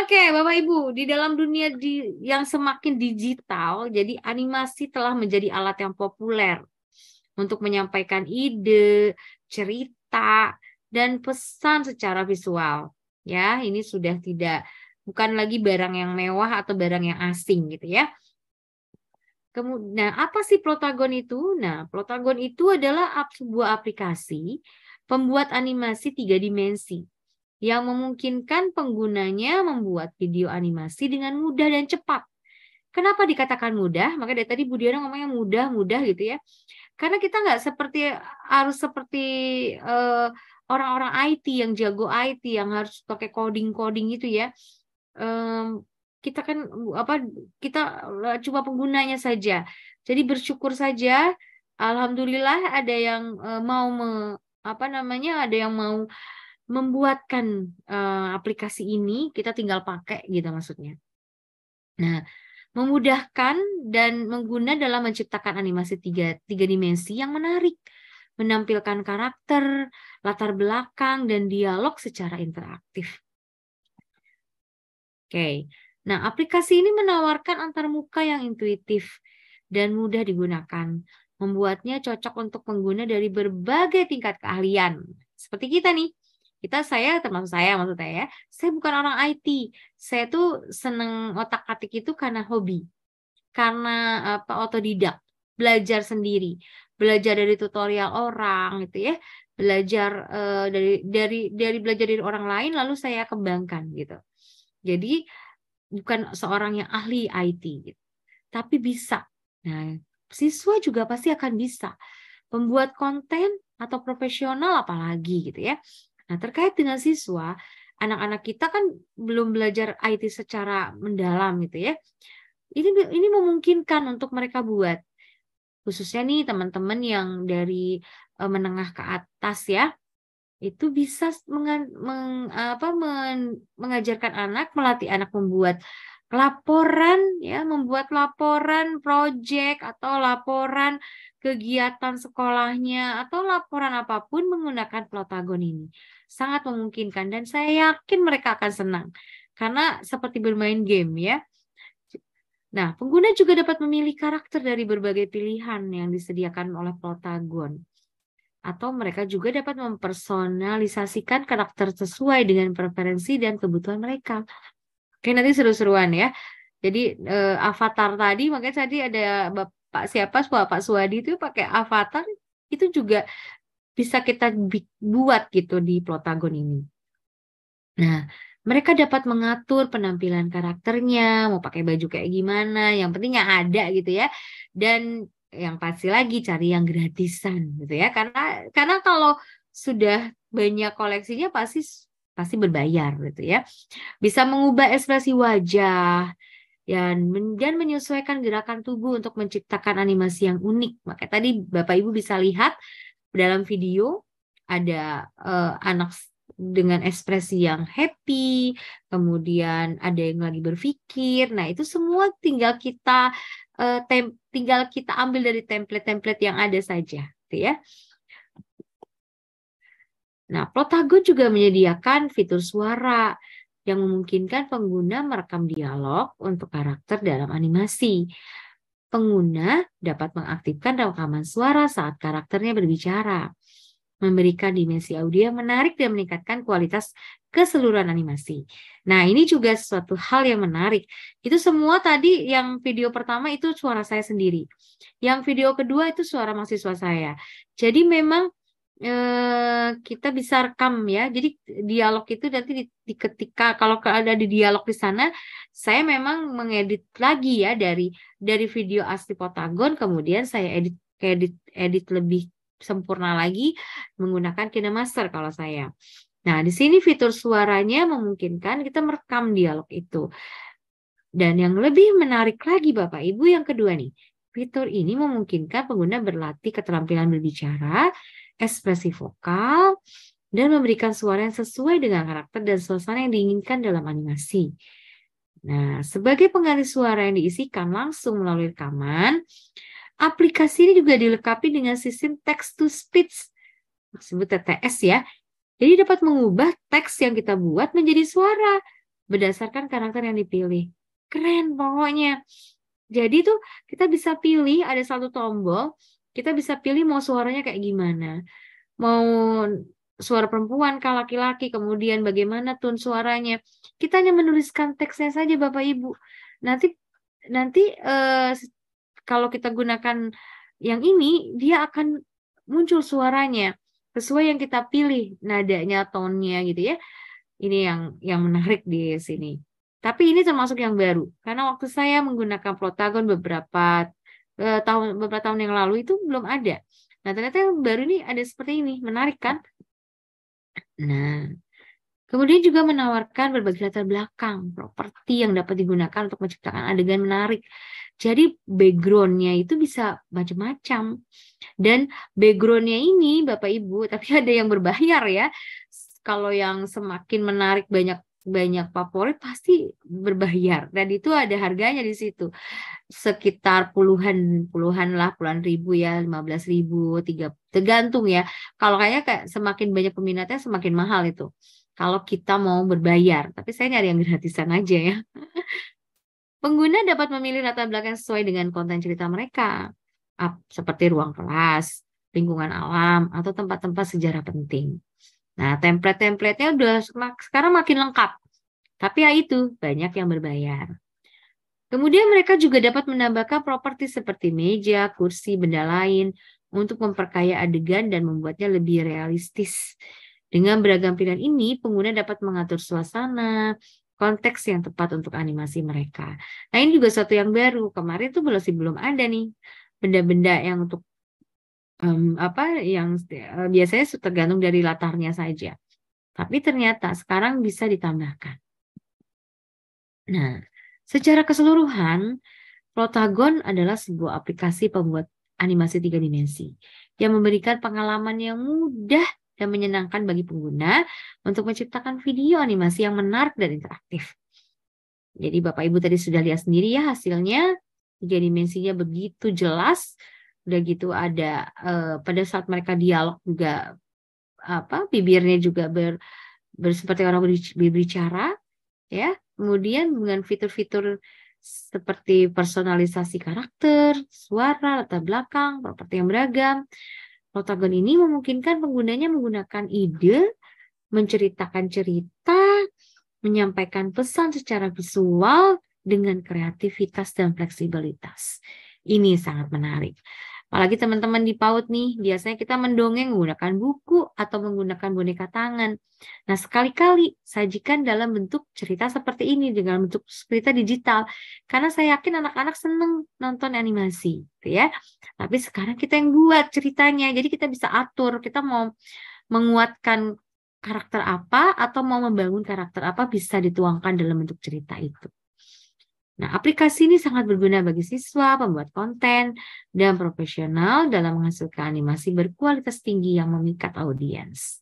Oke, Bapak Ibu, di dalam dunia di, yang semakin digital, jadi animasi telah menjadi alat yang populer untuk menyampaikan ide, cerita, dan pesan secara visual. Ya, ini sudah tidak bukan lagi barang yang mewah atau barang yang asing gitu ya. Kemudian, nah, apa sih Protagon itu? Nah, Protagon itu adalah sebuah aplikasi pembuat animasi tiga dimensi yang memungkinkan penggunanya membuat video animasi dengan mudah dan cepat. Kenapa dikatakan mudah? Maka dari tadi Bu Diana ngomongnya mudah-mudah gitu ya. Karena kita nggak seperti harus seperti uh, orang-orang IT yang jago IT yang harus pakai coding-coding gitu ya. Um, kita kan apa kita eh, cuma penggunanya saja. Jadi bersyukur saja alhamdulillah ada yang uh, mau me, apa namanya ada yang mau membuatkan uh, aplikasi ini kita tinggal pakai gitu maksudnya. Nah, memudahkan dan mengguna dalam menciptakan animasi tiga, tiga dimensi yang menarik, menampilkan karakter, latar belakang, dan dialog secara interaktif. Oke, okay. nah aplikasi ini menawarkan antarmuka yang intuitif dan mudah digunakan, membuatnya cocok untuk pengguna dari berbagai tingkat keahlian. Seperti kita nih, kita saya termasuk saya maksudnya ya saya bukan orang IT saya tuh seneng otak atik itu karena hobi karena apa otodidak belajar sendiri belajar dari tutorial orang gitu ya belajar uh, dari dari dari belajar dari orang lain lalu saya kembangkan gitu jadi bukan seorang yang ahli IT gitu tapi bisa nah siswa juga pasti akan bisa pembuat konten atau profesional apalagi gitu ya Nah, terkait dengan siswa, anak-anak kita kan belum belajar IT secara mendalam gitu ya. Ini ini memungkinkan untuk mereka buat khususnya nih teman-teman yang dari eh, menengah ke atas ya itu bisa meng, meng, apa, men, mengajarkan anak melatih anak membuat laporan ya membuat laporan proyek atau laporan kegiatan sekolahnya atau laporan apapun menggunakan Plotagon ini sangat memungkinkan dan saya yakin mereka akan senang karena seperti bermain game ya. Nah, pengguna juga dapat memilih karakter dari berbagai pilihan yang disediakan oleh Plotagon. Atau mereka juga dapat mempersonalisasikan karakter sesuai dengan preferensi dan kebutuhan mereka. Oke, nanti seru-seruan ya. Jadi uh, avatar tadi makanya tadi ada Bapak siapa Pak Suwadi itu pakai avatar itu juga bisa kita buat gitu di protagon ini. Nah, mereka dapat mengatur penampilan karakternya, mau pakai baju kayak gimana, yang pentingnya ada gitu ya. Dan yang pasti lagi cari yang gratisan gitu ya. Karena karena kalau sudah banyak koleksinya pasti pasti berbayar gitu ya. Bisa mengubah ekspresi wajah dan ya, dan menyesuaikan gerakan tubuh untuk menciptakan animasi yang unik. Maka tadi Bapak Ibu bisa lihat dalam video ada uh, anak dengan ekspresi yang happy, kemudian ada yang lagi berpikir. Nah, itu semua tinggal kita uh, tinggal kita ambil dari template-template yang ada saja, gitu ya. Nah, Plotago juga menyediakan fitur suara yang memungkinkan pengguna merekam dialog untuk karakter dalam animasi. Pengguna dapat mengaktifkan rekaman suara saat karakternya berbicara, memberikan dimensi audio yang menarik dan meningkatkan kualitas keseluruhan animasi. Nah, ini juga suatu hal yang menarik. Itu semua tadi yang video pertama itu suara saya sendiri. Yang video kedua itu suara mahasiswa saya. Jadi memang Eh, kita bisa rekam ya. Jadi dialog itu nanti di, di ketika kalau ada di dialog di sana, saya memang mengedit lagi ya dari dari video asli Potagon, kemudian saya edit edit edit lebih sempurna lagi menggunakan KineMaster kalau saya. Nah, di sini fitur suaranya memungkinkan kita merekam dialog itu. Dan yang lebih menarik lagi Bapak Ibu yang kedua nih, fitur ini memungkinkan pengguna berlatih keterampilan berbicara ekspresi vokal, dan memberikan suara yang sesuai dengan karakter dan suasana yang diinginkan dalam animasi. Nah, sebagai pengganti suara yang diisikan langsung melalui rekaman, aplikasi ini juga dilengkapi dengan sistem text to speech, disebut TTS ya. Jadi dapat mengubah teks yang kita buat menjadi suara berdasarkan karakter yang dipilih. Keren pokoknya. Jadi tuh kita bisa pilih ada satu tombol kita bisa pilih mau suaranya kayak gimana. Mau suara perempuan kah laki-laki, kemudian bagaimana tone suaranya. Kita hanya menuliskan teksnya saja Bapak Ibu. Nanti nanti eh, kalau kita gunakan yang ini, dia akan muncul suaranya sesuai yang kita pilih nadanya, tonnya gitu ya. Ini yang yang menarik di sini. Tapi ini termasuk yang baru karena waktu saya menggunakan protagon beberapa Eh, tahun beberapa tahun yang lalu itu belum ada. Nah, ternyata yang baru ini ada seperti ini, menarik kan? Nah, kemudian juga menawarkan berbagai latar belakang, properti yang dapat digunakan untuk menciptakan adegan menarik. Jadi backgroundnya itu bisa macam-macam. Dan backgroundnya ini Bapak Ibu, tapi ada yang berbayar ya. Kalau yang semakin menarik banyak banyak favorit pasti berbayar dan itu ada harganya di situ sekitar puluhan puluhan lah puluhan ribu ya lima belas ribu tiga tergantung ya kalau kayaknya kayak semakin banyak peminatnya semakin mahal itu kalau kita mau berbayar tapi saya nyari yang gratisan aja ya pengguna dapat memilih latar belakang sesuai dengan konten cerita mereka seperti ruang kelas lingkungan alam atau tempat-tempat sejarah penting Nah, template-templatenya udah sekarang makin lengkap. Tapi ya itu, banyak yang berbayar. Kemudian mereka juga dapat menambahkan properti seperti meja, kursi, benda lain untuk memperkaya adegan dan membuatnya lebih realistis. Dengan beragam pilihan ini, pengguna dapat mengatur suasana, konteks yang tepat untuk animasi mereka. Nah ini juga satu yang baru, kemarin itu belum belum ada nih benda-benda yang untuk um, apa yang eh, biasanya tergantung dari latarnya saja. Tapi ternyata sekarang bisa ditambahkan. Nah, secara keseluruhan, Protagon adalah sebuah aplikasi pembuat animasi tiga dimensi yang memberikan pengalaman yang mudah dan menyenangkan bagi pengguna untuk menciptakan video animasi yang menarik dan interaktif. Jadi Bapak Ibu tadi sudah lihat sendiri ya hasilnya, tiga dimensinya begitu jelas udah gitu ada uh, pada saat mereka dialog juga apa bibirnya juga ber, ber seperti orang berbicara ya kemudian dengan fitur-fitur seperti personalisasi karakter, suara, latar belakang, properti yang beragam. Protagon ini memungkinkan penggunanya menggunakan ide, menceritakan cerita, menyampaikan pesan secara visual dengan kreativitas dan fleksibilitas. Ini sangat menarik. Apalagi teman-teman di PAUD nih, biasanya kita mendongeng menggunakan buku atau menggunakan boneka tangan. Nah, sekali-kali sajikan dalam bentuk cerita seperti ini dengan bentuk cerita digital. Karena saya yakin anak-anak senang nonton animasi, gitu ya. Tapi sekarang kita yang buat ceritanya, jadi kita bisa atur. Kita mau menguatkan karakter apa atau mau membangun karakter apa bisa dituangkan dalam bentuk cerita itu. Nah, aplikasi ini sangat berguna bagi siswa, pembuat konten, dan profesional dalam menghasilkan animasi berkualitas tinggi yang memikat audiens.